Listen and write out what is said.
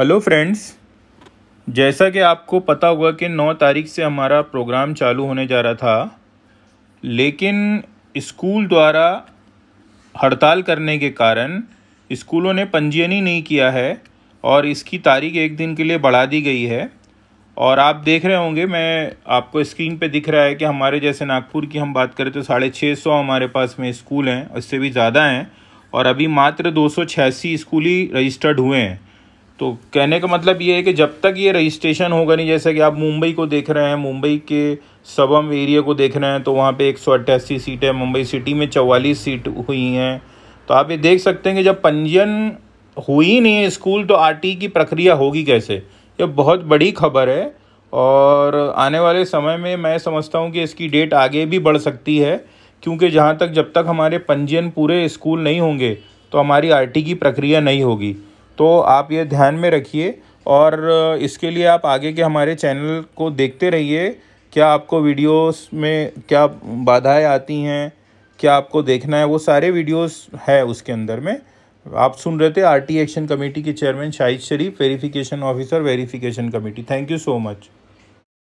hello friends जैसा कि आपको पता होगा कि 9 तारीख से हमारा प्रोग्राम चालू होने जा रहा था लेकिन स्कूल द्वारा हड़ताल करने के कारण स्कूलों ने पंजीयन ही नहीं किया है और इसकी तारीख एक दिन के लिए बढ़ा दी गई है और आप देख रहे होंगे मैं आपको स्क्रीन पे दिख रहा है कि हमारे जैसे नागपुर की हम बात करें तो साढ़े छः सौ हमारे पास में स्कूल हैं इससे भी ज़्यादा हैं और अभी मात्र दो सौ छियासी स्कूल ही रजिस्टर्ड हुए हैं तो कहने का मतलब ये है कि जब तक ये रजिस्ट्रेशन होगा नहीं जैसे कि आप मुंबई को देख रहे हैं मुंबई के सबम एरिया को देख रहे हैं तो वहाँ पे एक सौ अट्ठासी सीट है मुंबई सिटी में चवालीस सीट हुई हैं तो आप ये देख सकते हैं कि जब पंजीयन हुई नहीं है स्कूल तो आर की प्रक्रिया होगी कैसे ये बहुत बड़ी खबर है और आने वाले समय में मैं समझता हूँ कि इसकी डेट आगे भी बढ़ सकती है क्योंकि जहाँ तक जब तक हमारे पंजीयन पूरे स्कूल नहीं होंगे तो हमारी आर की प्रक्रिया नहीं होगी तो आप ये ध्यान में रखिए और इसके लिए आप आगे के हमारे चैनल को देखते रहिए क्या आपको वीडियोस में क्या बाधाएं आती हैं क्या आपको देखना है वो सारे वीडियोस है उसके अंदर में आप सुन रहे थे आरटी एक्शन कमेटी के chairman Shahid Sharif verification officer verification committee thank you so much